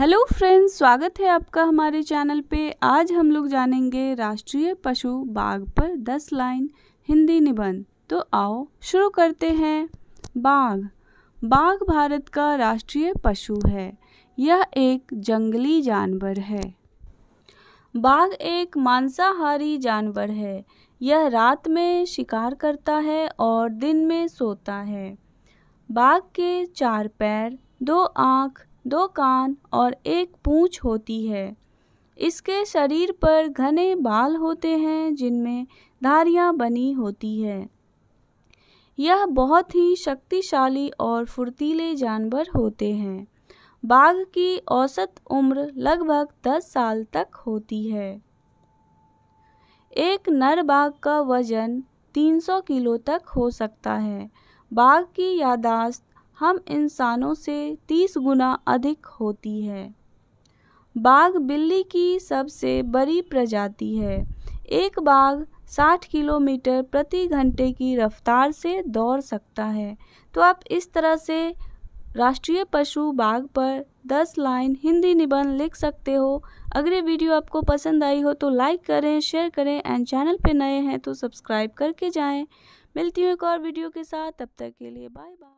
hello friends स्वागत है आपका हमारे चैनल पे आज हम लोग जानेंगे राष्ट्रीय पशु बाघ पर 10 लाइन हिंदी निबंध तो आओ शुरू करते हैं बाघ बाघ भारत का राष्ट्रीय पशु है यह एक जंगली जानवर है बाघ एक मांसाहारी जानवर है यह रात में शिकार करता है और दिन में सोता है बाघ के चार पैर दो आँख दो कान और एक पूंछ होती है इसके शरीर पर घने बाल होते हैं जिनमें धारियां बनी होती है यह बहुत ही शक्तिशाली और फुर्तीले जानवर होते हैं बाघ की औसत उम्र लगभग 10 साल तक होती है एक नर बाघ का वजन 300 किलो तक हो सकता है बाघ की यादाश्त हम इंसानों से तीस गुना अधिक होती है बाघ बिल्ली की सबसे बड़ी प्रजाति है एक बाघ साठ किलोमीटर प्रति घंटे की रफ्तार से दौड़ सकता है तो आप इस तरह से राष्ट्रीय पशु बाघ पर 10 लाइन हिंदी निबंध लिख सकते हो अगर ये वीडियो आपको पसंद आई हो तो लाइक करें शेयर करें एंड चैनल पे नए हैं तो सब्सक्राइब करके जाएं मिलती हूँ एक और वीडियो के साथ तब तक के लिए बाय बाय